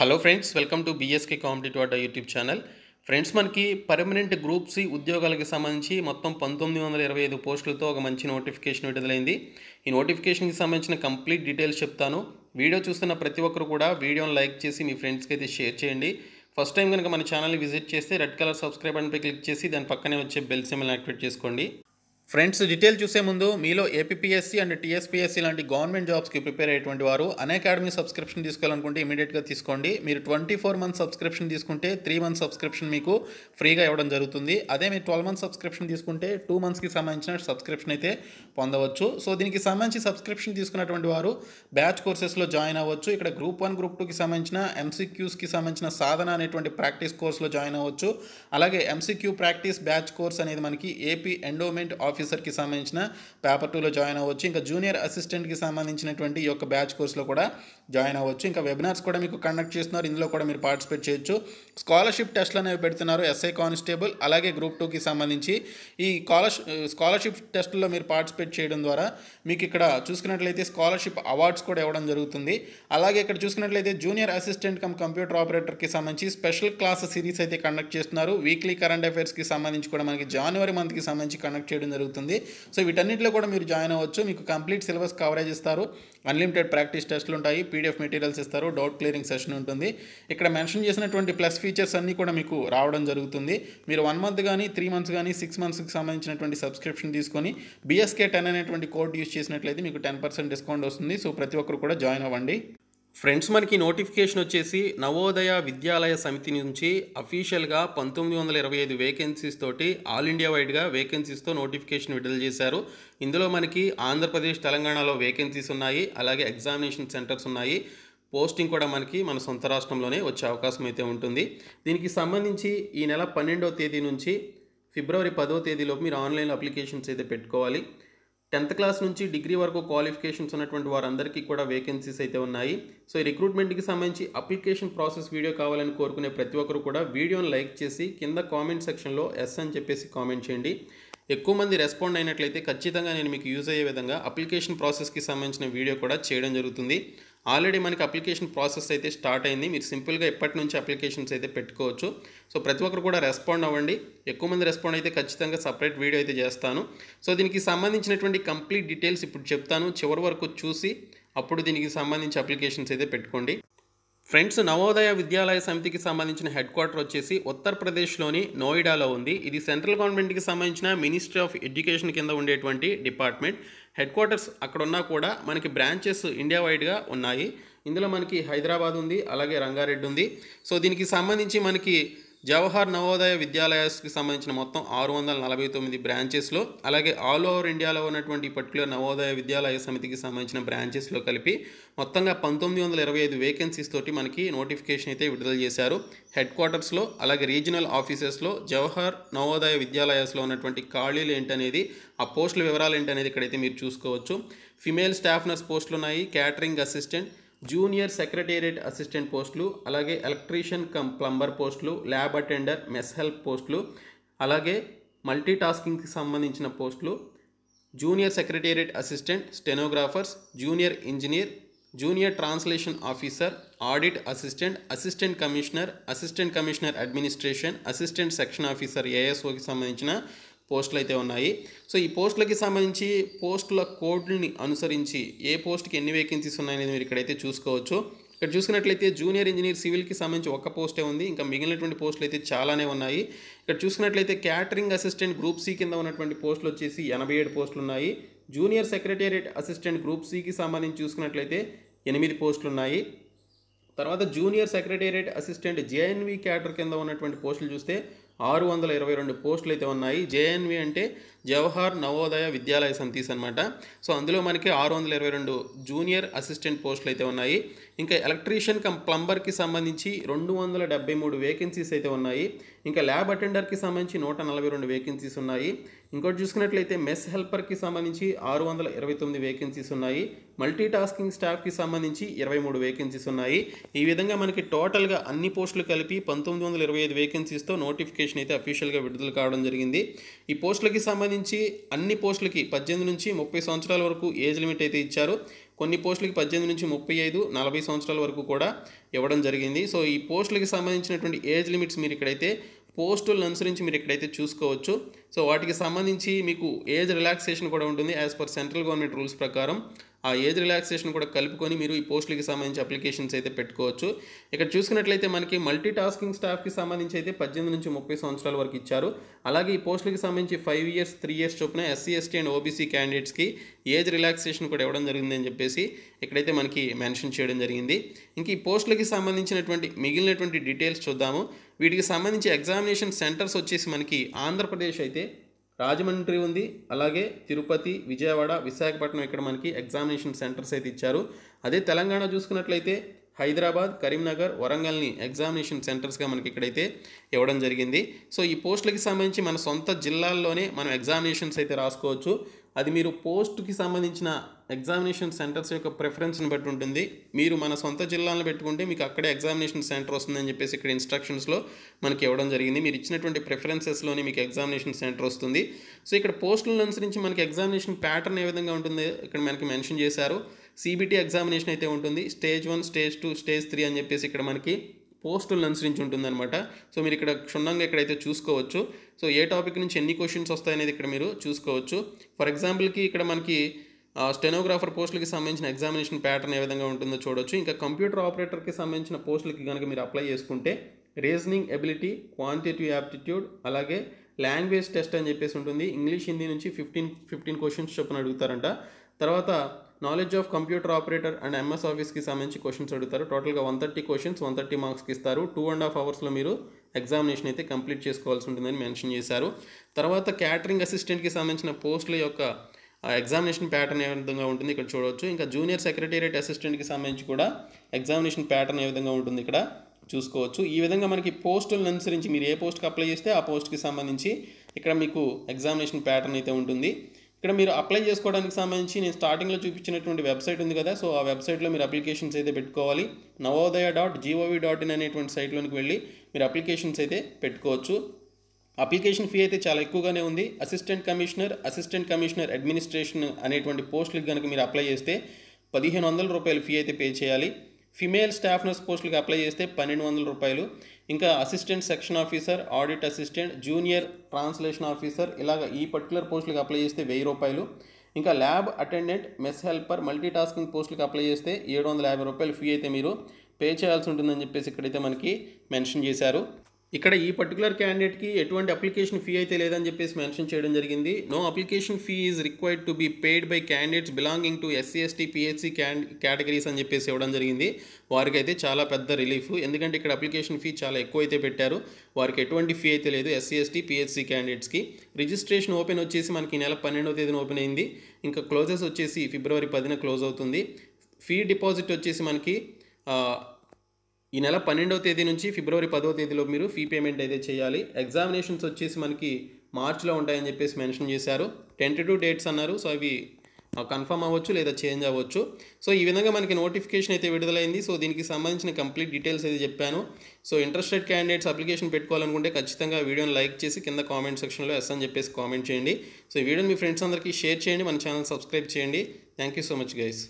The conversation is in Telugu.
hello friends welcome to BSK competitive అడ్డా యూట్యూబ్ ఛానల్ ఫ్రెండ్స్ మనకి పర్మనెంట్ గ్రూప్ సి ఉద్యోగాలకు సంబంధించి మొత్తం పంతొమ్మిది వందల ఇరవై ఐదు పోస్టులతో ఒక మంచి నోటిఫికేషన్ విడుదలైంది ఈ నోటిఫికేషన్కి సంబంధించిన కంప్లీట్ డీటెయిల్స్ చెప్తాను వీడియో చూస్తున్న ప్రతి ఒక్కరు కూడా వీడియోని లైక్ చేసి మీ ఫ్రెండ్స్కి అయితే షేర్ చేయండి ఫస్ట్ టైం కనుక మన ఛానల్ని విజిట్ చేస్తే రెడ్ కలర్ సబ్స్క్రైబ్ అండ్ పై క్లిక్ చేసి దాని పక్కనే వచ్చే బెల్ సిమ్ని యాక్టివేట్ చేసుకోండి ఫ్రెండ్స్ డీటెయిల్ చూసే ముందు మీలో ఏపీఎస్సీ అండ్ టీఎస్పీఎస్సీ లాంటి గవర్నమెంట్ జాబ్స్కి ప్రిపేర్ అయ్యేటువంటి వారు అకాడమీ సబ్స్క్రిప్షన్ తీసుకోవాలనుకుంటే ఇమీడియట్గా తీసుకోండి మీరు ట్వంటీ ఫోర్ మంత్ సబ్స్క్రిప్షన్ తీసుకుంటే త్రీ మంత్ సబ్స్క్రిప్షన్ మీకు ఫ్రీగా ఇవ్వడం జరుగుతుంది అదే మీరు ట్వెల్వ్ మంత్ సబ్స్క్రిప్షన్ తీసుకుంటే టూ మంత్స్కి సంబంధించిన సబ్స్క్రిప్షన్ అయితే పొందవచ్చు సో దీనికి సంబంధించి సబ్స్క్రిప్షన్ తీసుకున్నటువంటి వారు బ్యాచ్ కోర్సెస్లో జాయిన్ అవ్వచ్చు ఇక్కడ గ్రూప్ వన్ గ్రూప్ టూకి సంబంధించిన ఎంసీక్యూస్కి సంబంధించిన సాధన అనేటువంటి ప్రాక్టీస్ కోర్సులో జాయిన్ అవ్వచ్చు అలాగే ఎంసీక్యూ ప్రాక్టీస్ బ్యాచ్ కోర్స్ అనేది మనకి ఏపీ ఎండోమెంట్ ఆఫ్ ఆఫీసర్కి సంబంధించిన పేపర్ టూలో జాయిన్ అవ్వచ్చు ఇంకా జూనియర్ అసిస్టెంట్కి సంబంధించినటువంటి ఈ యొక్క బ్యాచ్ కోర్సులో కూడా జాయిన్ అవ్వచ్చు ఇంకా వెబినార్స్ కూడా మీకు కండక్ట్ చేస్తున్నారు ఇందులో కూడా మీరు పార్టిసిపేట్ చేయొచ్చు స్కాలర్షిప్ టెస్ట్లు అనేవి పెడుతున్నారు ఎస్ఐ కానిస్టేబుల్ అలాగే గ్రూప్ టూకి సంబంధించి ఈ కాలర్షి స్కాలర్షిప్ టెస్టుల్లో మీరు పార్టిసిపేట్ చేయడం ద్వారా మీకు ఇక్కడ చూసుకున్నట్లయితే స్కాలర్షిప్ అవార్డ్స్ కూడా ఇవ్వడం జరుగుతుంది అలాగే ఇక్కడ చూసుకున్నట్లయితే జూనియర్ అసిస్టెంట్ కమ్ కంప్యూటర్ ఆపరేటర్కి సంబంధించి స్పెషల్ క్లాస్ సిరీస్ అయితే కండక్ట్ చేస్తున్నారు వీక్లీ కరెంట్ అఫైర్స్కి సంబంధించి కూడా మనకి జనవరి మంత్కి సంబంధించి కండక్ట్ చేయడం జరుగుతుంది సో వీటన్నిటిలో కూడా మీరు జాయిన్ అవ్వచ్చు మీకు కంప్లీట్ సిలబస్ కవరేజ్ ఇస్తారు అన్లిమిటెడ్ ప్రాక్టీస్ టెస్ట్లు ఉంటాయి పీడిఎఫ్ మెటీరియల్స్ ఇస్తారు డౌట్ క్లియరింగ్ సెషన్ ఉంటుంది ఇక్కడ మెన్షన్ చేసినటువంటి ప్లస్ ఫీచర్స్ అన్నీ కూడా మీకు రావడం జరుగుతుంది మీరు వన్ మంత్ కానీ త్రీ మంత్స్ కానీ సిక్స్ మంత్స్కి సంబంధించినటువంటి సబ్స్క్రిప్షన్ తీసుకొని బీఎస్కే టెన్ అనేటువంటి కోడ్ యూస్ చేసినట్లయితే మీకు టెన్ పర్సెంట్ డిస్కౌంట్ వస్తుంది సో ప్రతి ఒక్కరు కూడా జాయిన్ అవ్వండి ఫ్రెండ్స్ మనకి నోటిఫికేషన్ వచ్చేసి నవోదయ విద్యాలయ సమితి నుంచి అఫీషియల్గా పంతొమ్మిది వందల ఇరవై ఐదు వేకెన్సీస్ తోటి ఆల్ ఇండియా వైడ్గా వేకెన్సీస్తో నోటిఫికేషన్ విడుదల చేశారు ఇందులో మనకి ఆంధ్రప్రదేశ్ తెలంగాణలో వేకెన్సీస్ ఉన్నాయి అలాగే ఎగ్జామినేషన్ సెంటర్స్ ఉన్నాయి పోస్టింగ్ కూడా మనకి మన సొంత రాష్ట్రంలోనే వచ్చే అవకాశం అయితే ఉంటుంది దీనికి సంబంధించి ఈ నెల పన్నెండవ తేదీ నుంచి ఫిబ్రవరి పదో తేదీలోపు మీరు ఆన్లైన్ అప్లికేషన్స్ అయితే పెట్టుకోవాలి టెన్త్ క్లాస్ నుంచి డిగ్రీ వరకు క్వాలిఫికేషన్స్ ఉన్నటువంటి వారందరికీ కూడా వేకెన్సీస్ అయితే ఉన్నాయి సో ఈ రిక్రూట్మెంట్కి సంబంధించి అప్లికేషన్ ప్రాసెస్ వీడియో కావాలని కోరుకునే ప్రతి ఒక్కరు కూడా వీడియోని లైక్ చేసి కింద కామెంట్ సెక్షన్లో ఎస్ అని చెప్పేసి కామెంట్ చేయండి ఎక్కువ మంది రెస్పాండ్ అయినట్లయితే ఖచ్చితంగా నేను మీకు యూజ్ అయ్యే విధంగా అప్లికేషన్ ప్రాసెస్కి సంబంధించిన వీడియో కూడా చేయడం జరుగుతుంది ఆల్రెడీ మనకి అప్లికేషన్ ప్రాసెస్ అయితే స్టార్ట్ అయింది మీరు సింపుల్గా ఎప్పటి నుంచి అప్లికేషన్స్ అయితే పెట్టుకోవచ్చు సో ప్రతి ఒక్కరు కూడా రెస్పాండ్ అవ్వండి ఎక్కువ మంది రెస్పాండ్ అయితే ఖచ్చితంగా సపరేట్ వీడియో అయితే చేస్తాను సో దీనికి సంబంధించినటువంటి కంప్లీట్ డీటెయిల్స్ ఇప్పుడు చెప్తాను చివరి వరకు చూసి అప్పుడు దీనికి సంబంధించి అప్లికేషన్స్ అయితే పెట్టుకోండి ఫ్రెండ్స్ నవోదయ విద్యాలయ సమితికి సంబంధించిన హెడ్ క్వార్టర్ వచ్చేసి ఉత్తరప్రదేశ్లోని నోయిడాలో ఉంది ఇది సెంట్రల్ గవర్నమెంట్కి సంబంధించిన మినిస్ట్రీ ఆఫ్ ఎడ్యుకేషన్ కింద ఉండేటువంటి డిపార్ట్మెంట్ హెడ్ క్వార్టర్స్ అక్కడ ఉన్నా కూడా మనకి బ్రాంచెస్ ఇండియా వైడ్గా ఉన్నాయి ఇందులో మనకి హైదరాబాద్ ఉంది అలాగే రంగారెడ్డి ఉంది సో దీనికి సంబంధించి మనకి జవహర్ నవోదయ విద్యాలయాస్కి సంబంధించిన మొత్తం ఆరు వందల నలభై తొమ్మిది బ్రాంచెస్లో అలాగే ఆల్ ఓవర్ ఇండియాలో ఉన్నటువంటి పర్టికులర్ నవోదయ విద్యాలయ సమితికి సంబంధించిన బ్రాంచెస్లో కలిపి మొత్తంగా పంతొమ్మిది వందల ఇరవై ఐదు వేకెన్సీస్ తోటి మనకి నోటిఫికేషన్ అయితే విడుదల చేశారు హెడ్ క్వార్టర్స్లో అలాగే రీజనల్ ఆఫీసెస్లో జవహర్ నవోదయ విద్యాలయాస్లో ఉన్నటువంటి ఖాళీలు ఏంటనేది ఆ పోస్టుల వివరాలు ఏంటనేది ఇక్కడైతే మీరు చూసుకోవచ్చు ఫిమేల్ స్టాఫ్ నర్స్ పోస్టులు ఉన్నాయి catering assistant junior secretariat assistant పోస్టులు అలాగే ఎలక్ట్రీషియన్ కమ్ ప్లంబర్ పోస్టులు ల్యాబ్ అటెండర్ మెస్ హెల్ప్ పోస్టులు అలాగే మల్టీ టాస్కింగ్కి సంబంధించిన పోస్టులు junior secretariat assistant stenographers junior engineer junior translation officer audit assistant assistant commissioner assistant commissioner administration assistant section officer ఏఎస్ఓకి సంబంధించిన పోస్టులు అయితే ఉన్నాయి సో ఈ పోస్టులకి సంబంధించి పోస్టుల కోడ్ని అనుసరించి ఏ పోస్ట్కి ఎన్ని వేకెన్సీస్ ఉన్నాయనేది మీరు ఇక్కడైతే చూసుకోవచ్చు ఇక్కడ చూసుకున్నట్లయితే జూనియర్ ఇంజనీర్ సివిల్కి సంబంధించి ఒక్క పోస్టే ఉంది ఇంకా మిగిలినటువంటి పోస్టులు అయితే చాలానే ఉన్నాయి ఇక్కడ చూసుకున్నట్లయితే క్యాటరింగ్ అసిస్టెంట్ గ్రూప్ సి కింద ఉన్నటువంటి పోస్టులు వచ్చేసి ఎనభై ఏడు పోస్టులు ఉన్నాయి జూనియర్ సెక్రటేరియట్ అసిస్టెంట్ గ్రూప్ సికి సంబంధించి చూసుకున్నట్లయితే ఎనిమిది పోస్టులు ఉన్నాయి తర్వాత junior secretariat assistant JNV cadre కింద ఉన్నటువంటి పోస్టులు చూస్తే ఆరు వందల ఇరవై రెండు పోస్టులు అయితే ఉన్నాయి జేఎన్వి అంటే జవహర్ నవోదయ విద్యాలయ సంతీస్ అనమాట సో అందులో మనకి ఆరు వందల ఇరవై రెండు జూనియర్ అసిస్టెంట్ పోస్టులు అయితే ఉన్నాయి ఇంకా ఎలక్ట్రీషియన్ కమ్ ప్లంబర్కి సంబంధించి రెండు వందల డెబ్బై మూడు వేకెన్సీస్ అయితే ఉన్నాయి ఇంకా ల్యాబ్ అటెండర్కి సంబంధించి నూట నలభై రెండు వేకెన్సీస్ ఉన్నాయి ఇంకోటి చూసుకున్నట్లయితే మెస్ హెల్పర్కి సంబంధించి ఆరు వందల ఇరవై తొమ్మిది వేకెన్సీస్ ఉన్నాయి మల్టీ టాస్కింగ్ స్టాఫ్కి సంబంధించి ఇరవై మూడు వేకెన్సీస్ ఉన్నాయి ఈ విధంగా మనకి టోటల్గా అన్ని పోస్టులు కలిపి పంతొమ్మిది వందల ఇరవై ఐదు వేకెన్సీస్తో నోటిఫికేషన్ అయితే అఫీషియల్గా విడుదల కావడం జరిగింది ఈ పోస్టులకి సంబంధించి అన్ని పోస్టులకి పద్దెనిమిది నుంచి ముప్పై సంవత్సరాల వరకు ఏజ్ లిమిట్ అయితే ఇచ్చారు కొన్ని పోస్టులకి పద్దెనిమిది నుంచి ముప్పై ఐదు నలభై సంవత్సరాల వరకు కూడా ఇవ్వడం జరిగింది సో ఈ పోస్టులకి సంబంధించినటువంటి ఏజ్ లిమిట్స్ మీరు ఇక్కడైతే పోస్టులను అనుసరించి మీరు ఇక్కడైతే చూసుకోవచ్చు సో వాటికి సంబంధించి మీకు ఏజ్ రిలాక్సేషన్ కూడా ఉంటుంది as per central government rules ప్రకారం ఆ ఏజ్ రిలాక్సేషన్ కూడా కలుపుకొని మీరు ఈ పోస్టులకి సంబంధించి అప్లికేషన్స్ అయితే పెట్టుకోవచ్చు ఇక్కడ చూసుకున్నట్లయితే మనకి మల్టీ టాస్కింగ్ స్టాఫ్కి సంబంధించి అయితే పద్దెనిమిది నుంచి ముప్పై సంవత్సరాల వరకు ఇచ్చారు అలాగే ఈ పోస్టులకి సంబంధించి ఫైవ్ ఇయర్స్ త్రీ ఇయర్స్ చొప్పున ఎస్సీ ఎస్టీ అండ్ ఓబీసీ క్యాండిడేట్స్కి ఏజ్ రిలాక్సేషన్ కూడా ఇవ్వడం జరిగిందని చెప్పేసి ఇక్కడైతే మనకి మెన్షన్ చేయడం జరిగింది ఇంక ఈ పోస్టులకి సంబంధించినటువంటి మిగిలినటువంటి డీటెయిల్స్ చూద్దాము వీటికి సంబంధించి ఎగ్జామినేషన్ సెంటర్స్ వచ్చేసి మనకి ఆంధ్రప్రదేశ్ అయితే రాజమండ్రి ఉంది అలాగే తిరుపతి విజయవాడ విశాఖపట్నం ఇక్కడ మనకి ఎగ్జామినేషన్ సెంటర్స్ అయితే ఇచ్చారు అదే తెలంగాణ చూసుకున్నట్లయితే హైదరాబాద్ కరీంనగర్ వరంగల్ని ఎగ్జామినేషన్ సెంటర్స్గా మనకి ఇక్కడైతే ఇవ్వడం జరిగింది సో ఈ పోస్టులకి సంబంధించి మన సొంత జిల్లాల్లోనే మనం ఎగ్జామినేషన్స్ అయితే రాసుకోవచ్చు అది మీరు పోస్ట్కి సంబంధించిన ఎగ్జామినేషన్ సెంటర్స్ యొక్క ప్రిఫరెన్స్ని బట్టి ఉంటుంది మీరు మన సొంత జిల్లాలను పెట్టుకుంటే మీకు అక్కడే ఎగ్జామినేషన్ సెంటర్ వస్తుందని చెప్పేసి ఇక్కడ ఇన్స్ట్రక్షన్స్లో మనకి ఇవ్వడం జరిగింది మీరు ఇచ్చినటువంటి ప్రిఫరెన్సెస్లోనే మీకు ఎగ్జామినేషన్ సెంటర్ వస్తుంది సో ఇక్కడ పోస్టులను అనుసరించి మనకి ఎగ్జామినేషన్ ప్యాటర్న్ ఏ విధంగా ఉంటుంది ఇక్కడ మనకి మెన్షన్ చేశారు సిబిటీ ఎగ్జామినేషన్ అయితే ఉంటుంది stage one stage two stage three అని చెప్పేసి ఇక్కడ మనకి పోస్టులను అనుసరించి ఉంటుందన్నమాట సో మీరు ఇక్కడ క్షుణ్ణంగా ఇక్కడైతే చూసుకోవచ్చు సో ఏ టాపిక్ నుంచి ఎన్ని క్వశ్చన్స్ వస్తాయనేది ఇక్కడ మీరు చూసుకోవచ్చు ఫర్ ఎగ్జాంపుల్కి ఇక్కడ మనకి స్టెనోగ్రాఫర్ పోస్టులకి సంబంధించిన ఎగ్జామినేషన్ ప్యాటర్న్ ఏ విధంగా ఉంటుందో చూడొచ్చు ఇంకా కంప్యూటర్ ఆపరేటర్కి సంబంధించిన పోస్టులకి కనుక మీరు అప్లై చేసుకుంటే రీజనింగ్ ఎబిలిటీ క్వాంటిటివ్ యాప్టిట్యూడ్ అలాగే లాంగ్వేజ్ టెస్ట్ అని చెప్పేసి ఉంటుంది ఇంగ్లీష్ హిందీ నుంచి ఫిఫ్టీన్ ఫిఫ్టీన్ క్వశ్చన్స్ చొప్పున అడుగుతారంట తర్వాత knowledge of computer operator and MS ఆఫీస్కి సంబంధించి క్వశ్చన్స్ అడుగుతారు టోటల్గా one thirty questions one thirty మార్క్స్కి ఇస్తారు టూ అండ్ హాఫ్ అవర్స్లో మీరు ఎగ్జామినేషన్ అయితే కంప్లీట్ చేసుకోవాల్సి ఉంటుందని మెన్షన్ చేశారు తర్వాత క్యాటరింగ్ అసిస్టెంట్కి సంబంధించిన పోస్టుల యొక్క ఎగ్జామినేషన్ ప్యాటర్న్ ఏ విధంగా ఉంటుంది ఇక్కడ చూడవచ్చు ఇంకా జూనియర్ సెక్రటేరియట్ అసిస్టెంట్కి సంబంధించి కూడా ఎగ్జామినేషన్ ప్యాటర్న్ ఏ విధంగా ఉంటుంది ఇక్కడ చూసుకోవచ్చు ఈ విధంగా మనకి పోస్టులను అనుసరించి మీరు ఏ పోస్ట్కి అప్లై చేస్తే ఆ పోస్ట్కి సంబంధించి ఇక్కడ మీకు ఎగ్జామినేషన్ ప్యాటర్న్ అయితే ఉంటుంది ఇక్కడ మీరు అప్లై చేసుకోవడానికి సంబంధించి నేను స్టార్టింగ్లో చూపించినటువంటి వెబ్సైట్ ఉంది కదా సో ఆ వెబ్సైట్లో మీరు అప్లికేషన్స్ అయితే పెట్టుకోవాలి Navodaya dot gov dot in అనేటువంటి సైట్లోనికి వెళ్ళి మీరు అప్లికేషన్స్ అయితే పెట్టుకోవచ్చు అప్లికేషన్ ఫీ అయితే చాలా ఎక్కువగానే ఉంది assistant commissioner assistant commissioner administration అనేటువంటి పోస్టులకు కనుక మీరు అప్లై చేస్తే పదిహేను వందల రూపాయలు ఫీ అయితే పే చేయాలి ఫిమేల్ స్టాఫ్ నర్స్ పోస్టులకు అప్లై చేస్తే పన్నెండు వందల రూపాయలు ఇంకా assistant section officer audit assistant junior translation officer ఇలాగ ఈ పర్టికులర్ పోస్టులకు అప్లై చేస్తే వెయ్యి రూపాయలు ఇంకా lab attendant mess helper multi tasking పోస్టులకు అప్లై చేస్తే ఏడు వందల యాభై రూపాయలు ఫీ అయితే మీరు పే చేయాల్సి ఉంటుందని చెప్పేసి ఇక్కడైతే మనకి మెన్షన్ చేశారు ఇక్కడ ఈ పర్టికులర్ క్యాండిడేట్కి ఎటువంటి అప్లికేషన్ ఫీ అయితే లేదని చెప్పేసి మెన్షన్ చేయడం జరిగింది no application fee is required to be paid by candidates belonging to SC ST PHC categories అని చెప్పేసి ఇవ్వడం జరిగింది వారికి అయితే చాలా పెద్ద రిలీఫ్ ఎందుకంటే ఇక్కడ అప్లికేషన్ ఫీ చాలా ఎక్కువ అయితే పెట్టారు వారికి ఎటువంటి ఫీ అయితే లేదు ఎస్సీ ఎస్టీ పిహెచ్సి క్యాండిడేట్స్కి రిజిస్ట్రేషన్ ఓపెన్ వచ్చేసి మనకి నెల పన్నెండవ తేదీన ఓపెన్ అయింది ఇంకా క్లోజెస్ వచ్చేసి ఫిబ్రవరి పదిన క్లోజ్ అవుతుంది ఫీ డిపాజిట్ వచ్చేసి మనకి ఈ నెల పన్నెండవ తేదీ నుంచి ఫిబ్రవరి పదవ తేదీలో మీరు ఫీ పేమెంట్ అయితే చేయాలి ఎగ్జామినేషన్స్ వచ్చేసి మనకి మార్చిలో ఉంటాయని చెప్పేసి మెన్షన్ చేశారు టెంటేటివ్ డేట్స్ అన్నారు సో అవి కన్ఫర్మ్ అవ్వచ్చు లేదా చేంజ్ అవ్వచ్చు సో ఈ విధంగా మనకి నోటిఫికేషన్ అయితే విడుదలైంది సో దీనికి సంబంధించిన కంప్లీట్ డీటెయిల్స్ అయితే చెప్పాను సో ఇంట్రెస్టెడ్ క్యాండిడేట్స్ అప్లికేషన్ పెట్టుకోవాలనుకుంటే ఖచ్చితంగా వీడియోని లైక్ చేసి కింద కామెంట్ సెక్షన్లో ఎస్ అని చెప్పేసి కామెంట్ చేయండి సో ఈ వీడియోని మీ ఫ్రెండ్స్ అందరికీ షేర్ చేయండి మన ఛానల్ సబ్స్క్రైబ్ చేయండి thank you so much guys